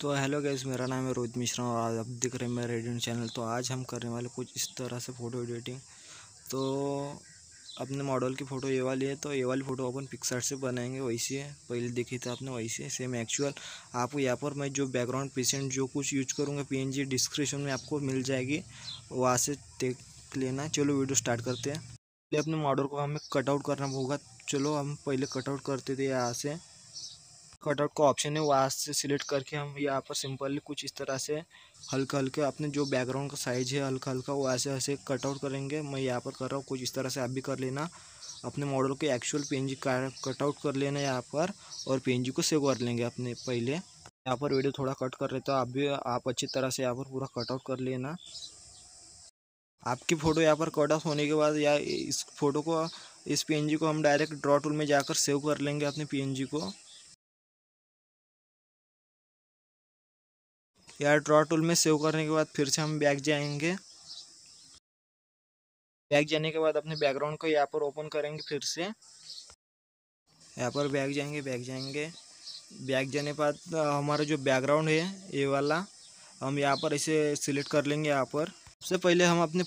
तो hello guys मेरा नाम है रोहित मिश्रा और आज आप दिख रहे हैं मेरा रेडियो चैनल तो आज हम करने वाले कुछ इस तरह से फ़ोटो एडिटिंग तो अपने मॉडल की फ़ोटो ये वाली है तो ये वाली फ़ोटो अपन पिक्सर से बनाएंगे वैसी है पहले देखी थी आपने वैसी है सेम एक्चुअल आपको यहाँ पर मैं जो बैकग्राउंड पेशेंट जो कुछ यूज करूँगा पी डिस्क्रिप्शन में आपको मिल जाएगी वहाँ से देख लेना चलो वीडियो स्टार्ट करते हैं पहले अपने मॉडल को हमें कटआउट करना होगा चलो हम पहले कटआउट करते थे यहाँ से कट आउट का ऑप्शन है वहाँ से सिलेक्ट करके हम यहाँ पर सिंपली कुछ इस तरह से हल्का हल्का अपने जो बैकग्राउंड का साइज है हल्का हल्का वो ऐसे ऐसे कट आउट करेंगे मैं यहाँ पर कर रहा हूँ कुछ इस तरह से आप भी कर लेना अपने मॉडल के एक्चुअल जी कट आउट कर लेना यहाँ पर और जी को सेव कर लेंगे अपने पहले यहाँ पर वीडियो थोड़ा कट कर रहे तो आप भी आप अच्छी तरह से यहाँ पर पूरा कट आउट कर लेना आपकी फ़ोटो यहाँ पर कट आउट होने के बाद या इस फोटो को इस पीएनजी को हम डायरेक्ट ड्रॉ टूल में जाकर सेव कर लेंगे अपने पीएनजी को या ड्रॉ टूल में सेव करने के बाद फिर से हम बैग जाएंगे बैग जाने के बाद अपने बैकग्राउंड को यहाँ पर ओपन करेंगे फिर से यहाँ पर बैग जाएंगे बैग जाएंगे बैग जाने के बाद हमारा जो बैकग्राउंड है ये वाला हम यहाँ पर इसे सिलेक्ट कर लेंगे यहाँ पर सबसे पहले हम अपने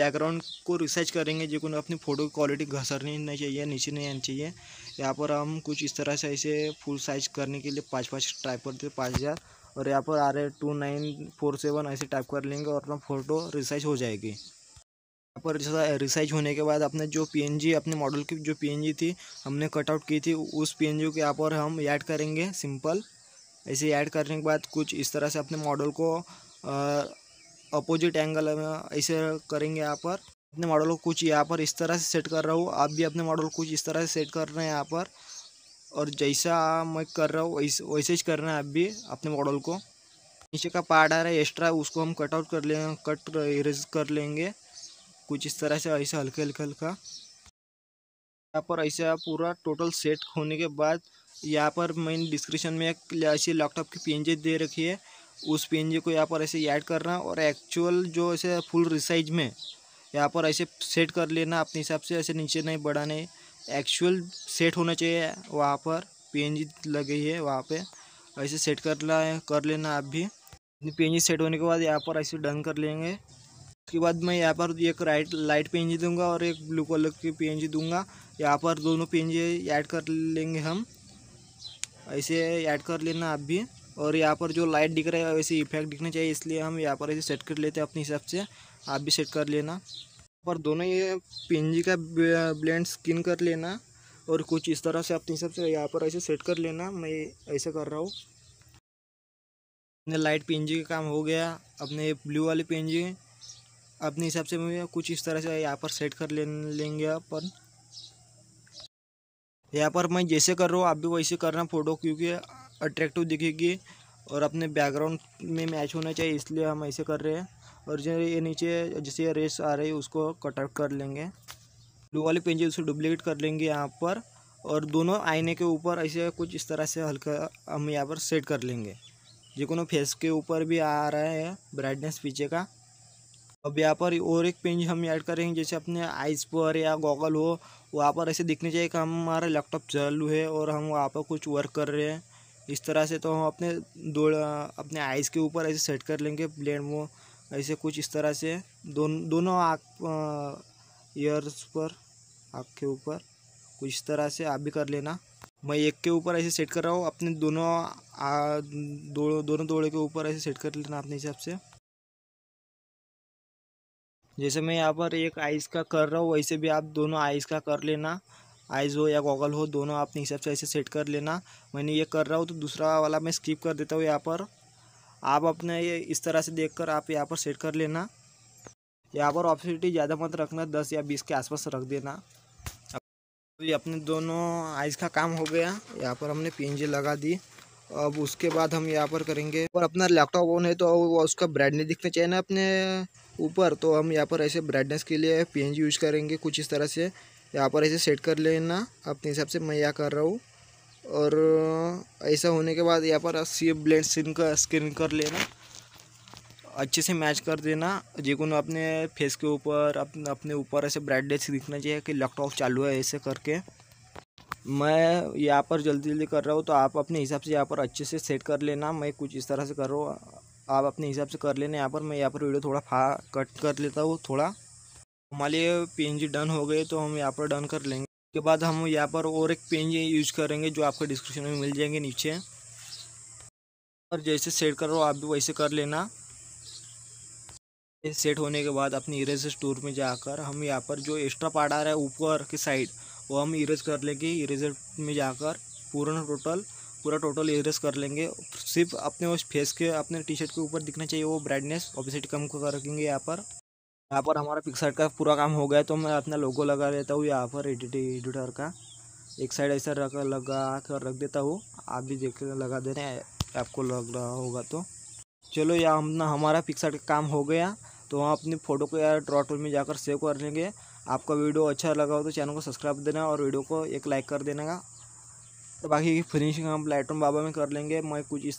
बैकग्राउंड को रिसर्च करेंगे जो अपनी फ़ोटो की क्वालिटी घसरनी नहीं चाहिए नीचे नहीं आनी चाहिए यहाँ पर हम कुछ इस तरह से इसे फुल साइज करने के लिए पाँच पाँच टाइप करते पाँच हज़ार और यहाँ पर आर रहे टू नाइन फोर सेवन ऐसे टाइप कर लेंगे और अपना फ़ोटो रिसाइज हो जाएगी यहाँ पर जैसा रिसाइज होने के बाद अपने जो पीएनजी अपने मॉडल की जो पीएनजी थी हमने कटआउट की थी उस पीएनजी के यहाँ पर हम ऐड करेंगे सिंपल ऐसे ऐड करने के बाद कुछ इस तरह से अपने मॉडल को अपोजिट एंगल में ऐसे करेंगे यहाँ पर अपने मॉडल को कुछ यहाँ पर इस तरह से सेट कर रहा हूँ आप भी अपने मॉडल को कुछ इस तरह से सेट कर रहे हैं यहाँ पर और जैसा मैं कर रहा हूँ वैसे वैसे ही करना है आप भी अपने मॉडल को नीचे का पार्ट आ रहा है एक्स्ट्रा उसको हम कट आउट कर ले कट इरेज कर लेंगे कुछ इस तरह से ऐसा हल्के हल्के हल्का यहाँ पर ऐसा पूरा टोटल सेट होने के बाद यहाँ पर मैंने डिस्क्रिप्शन में एक ऐसी लैपटॉप की पी दे रखी है उस पी को यहाँ पर ऐसे ऐड करना और एक्चुअल जो ऐसे फुल रिसाइज में यहाँ पर ऐसे सेट कर लेना अपने हिसाब से ऐसे नीचे नहीं बढ़ाने एक्चुअल सेट होना चाहिए वहाँ पर पी लग गई है वहाँ पे ऐसे सेट कर ला कर लेना आप भी पी सेट होने के बाद यहाँ पर ऐसे डन कर लेंगे उसके बाद मैं यहाँ पर एक राइट लाइट पी दूंगा और एक ब्लू कलर की पी दूंगा यहाँ पर दोनों पी ऐड कर लेंगे हम ऐसे ऐड कर लेना आप भी और यहाँ पर जो लाइट दिख रहा है वैसे इफेक्ट दिखना चाहिए इसलिए हम यहाँ पर ऐसे सेट कर लेते हैं अपने हिसाब से आप भी सेट कर लेना पर दोनों ये पिंजी का ब्लेंड स्किन कर लेना और कुछ इस तरह से अपने हिसाब से यहाँ पर ऐसे सेट कर लेना मैं ऐसे कर रहा हूँ अपने लाइट पिंजी का काम हो गया अपने ब्लू वाली पिंजी अपने हिसाब से मैं कुछ इस तरह से यहाँ पर सेट कर ले लेंगे अपन यहाँ पर मैं जैसे कर रहा हूँ आप भी वैसे करना फ़ोटो क्योंकि अट्रैक्टिव दिखेगी और अपने बैकग्राउंड में मैच होना चाहिए इसलिए हम ऐसे कर रहे हैं और जो ये नीचे जैसे ये रेस आ रही है उसको कट आउट कर लेंगे ब्लू वाली पेंसिल उसे डुप्लीकेट कर लेंगे यहाँ पर और दोनों आईने के ऊपर ऐसे कुछ इस तरह से हल्का हम यहाँ पर सेट कर लेंगे जो को फेस के ऊपर भी आ रहा है ब्राइटनेस पीछे का अब यहाँ पर और एक पेंज हम ऐड करेंगे जैसे अपने आइज पर या गॉगल हो वहाँ पर ऐसे दिखने चाहिए कि हम हमारा लैपटॉप चालू है और हम वहाँ पर कुछ वर्क कर रहे हैं इस तरह से तो हम अपने दो अपने आइज़ के ऊपर ऐसे सेट कर लेंगे ब्लेंड वो ऐसे कुछ इस तरह से दोन दोनों आँख ईयर्स पर आँख के ऊपर कुछ इस तरह से आप भी कर लेना मैं एक के ऊपर ऐसे सेट कर रहा हूँ अपने दोनों दो, दोनों दौड़े के ऊपर ऐसे सेट कर लेना अपने हिसाब से जैसे मैं यहाँ पर एक आइस का कर रहा हूँ वैसे भी आप दोनों आइस का कर लेना आइज़ हो या गॉगल हो दोनों अपने हिसाब से ऐसे सेट कर लेना मैंने ये कर रहा हूँ तो दूसरा वाला मैं स्किप कर देता हूँ यहाँ पर आप अपने ये इस तरह से देखकर आप यहाँ पर सेट कर लेना यहाँ पर ऑप्सिटी ज़्यादा मत रखना दस या बीस के आसपास रख देना तो ये अपने दोनों आइज का काम हो गया यहाँ पर हमने पी लगा दी अब उसके बाद हम यहाँ पर करेंगे और अपना लैपटॉप ऑन है तो उसका ब्राइटनेस दिखना चाहिए ना अपने ऊपर तो हम यहाँ पर ऐसे ब्राइटनेस के लिए पी यूज़ करेंगे कुछ इस तरह से यहाँ पर ऐसे सेट कर लेना अपने हिसाब से मैं यहाँ कर रहा हूँ और ऐसा होने के बाद यहाँ पर सी ब्लेंड स्किन का स्किन कर लेना अच्छे से मैच कर देना जो अपने फेस के ऊपर अपने अपने ऊपर ऐसे ब्राइटनेस दिखना चाहिए कि लैपटॉप चालू है ऐसे करके मैं यहाँ पर जल्दी जल्दी कर रहा हूँ तो आप अपने हिसाब से यहाँ पर अच्छे से सेट कर लेना मैं कुछ इस तरह से कर रहा हूँ आप अपने हिसाब से कर लेना यहाँ पर मैं यहाँ पर वीडियो थोड़ा फा कट कर लेता हूँ थोड़ा हमारे लिए पी डन हो गए तो हम यहाँ पर डन कर लेंगे उसके बाद हम यहाँ पर और एक पेन यूज करेंगे जो आपको डिस्क्रिप्शन में मिल जाएंगे नीचे और जैसे सेट कर रहे हो आप भी वैसे कर लेना सेट होने के बाद अपनी इरेज स्टोर में जाकर हम यहाँ पर जो एक्स्ट्रा पार्ट आ रहा है ऊपर की साइड वो हम इरेज कर लेंगे इरेजर में जाकर पूरा टोटल पूरा टोटल इरेज कर लेंगे सिर्फ अपने उस फेस के अपने टी शर्ट के ऊपर दिखना चाहिए वो ब्राइटनेस ऑपोजिट कम कर रखेंगे यहाँ पर यहाँ पर हमारा पिक्सर का पूरा काम हो गया तो मैं अपना लोगो लगा लेता हूँ यहाँ पर एडिटिंग एडिटर का एक साइड ऐसा रख लगा कर रख देता हूँ आप भी देख लगा दे रहे हैं आपको लग रहा होगा तो चलो यह अपना हमारा पिक्सर का काम हो गया तो हम अपनी फ़ोटो को यार ड्रॉ में जाकर सेव कर लेंगे आपका वीडियो अच्छा लगा हो तो चैनल को सब्सक्राइब देना और वीडियो को एक लाइक कर देना तो बाकी की फिनिशिंग हम लाइटरूम बाबा में कर लेंगे मैं कुछ इस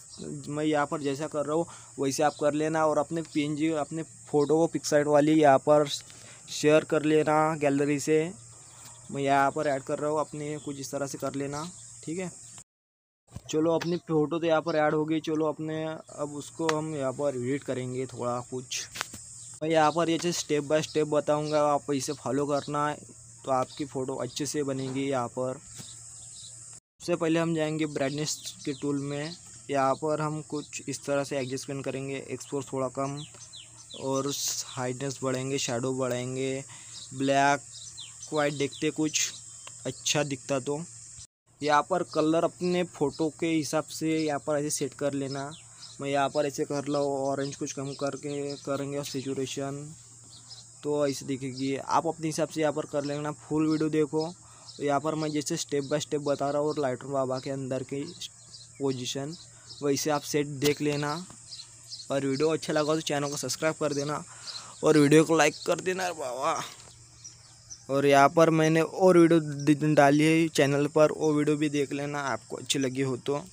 मैं यहाँ पर जैसा कर रहा हूँ वैसे आप कर लेना और अपने पी अपने फ़ोटो को पिक्साइट वाली यहाँ पर शेयर कर लेना गैलरी से मैं यहाँ पर ऐड कर रहा हूँ अपने कुछ इस तरह से कर लेना ठीक है चलो अपनी फ़ोटो तो यहाँ पर ऐड हो गई चलो अपने अब उसको हम यहाँ पर एडिट करेंगे थोड़ा कुछ मैं यहाँ पर ये स्टेप बाय स्टेप बताऊँगा आप इसे फॉलो करना तो आपकी फ़ोटो अच्छे से बनेगी यहाँ पर सबसे पहले हम जाएंगे ब्राइटनेस के टूल में यहाँ पर हम कुछ इस तरह से एडजस्टमेंट करेंगे एक्सपोर्स थोड़ा कम और हाइटनेस बढ़ेंगे शेडो बढ़ाएंगे ब्लैक वाइट देखते कुछ अच्छा दिखता तो यहाँ पर कलर अपने फ़ोटो के हिसाब से यहाँ पर ऐसे सेट कर लेना मैं यहाँ पर ऐसे कर लो ऑरेंज कुछ कम करके करेंगे और सेचुरेशन तो ऐसे दिखेगी आप अपने हिसाब से यहाँ पर कर लेना फुल वीडियो देखो तो यहाँ पर मैं जैसे स्टेप बाय स्टेप बता रहा हूँ और लाइटर बाबा के अंदर की पोजीशन वैसे आप सेट देख लेना और वीडियो अच्छा लगा तो चैनल को सब्सक्राइब कर देना और वीडियो को लाइक कर देना बाबा और यहाँ पर मैंने और वीडियो डाली है चैनल पर वो वीडियो भी देख लेना आपको अच्छी लगी हो तो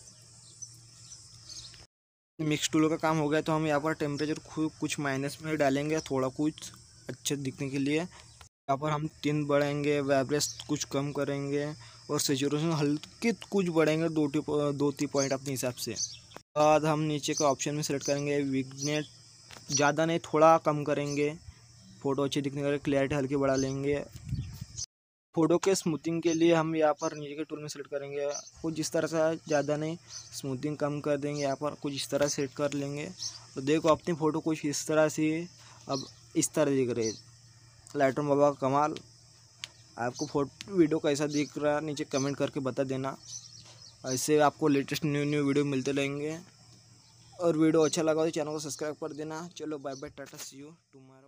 मिक्स टूल का काम हो गया तो हम यहाँ पर टेम्परेचर कुछ माइनस में डालेंगे थोड़ा कुछ अच्छे दिखने के लिए यहाँ पर हम तीन बढ़ेंगे वेवरेज कुछ कम करेंगे और सेचुरेशन हल्के कुछ बढ़ेंगे दो टी दो तीन पॉइंट अपने हिसाब से बाद हम नीचे का ऑप्शन में सेलेक्ट करेंगे विगनेट ज़्यादा नहीं थोड़ा कम करेंगे फ़ोटो अच्छी दिखने के लिए क्लैरिटी हल्की बढ़ा लेंगे फोटो के स्मूथिंग के लिए हम यहाँ पर नीचे के टूल में सेलेक्ट करेंगे कुछ इस तरह से ज़्यादा नहीं स्मूथिंग कम कर देंगे यहाँ पर कुछ इस तरह सेट कर लेंगे तो देखो अपनी फ़ोटो कुछ इस तरह से अब इस तरह दिख रही है लाइटर बाबा कमाल आपको फोटो वीडियो कैसा दिख रहा है नीचे कमेंट करके बता देना ऐसे आपको लेटेस्ट न्यू न्यू वीडियो मिलते रहेंगे और वीडियो अच्छा लगा तो चैनल को सब्सक्राइब कर देना चलो bye bye tata see you tomorrow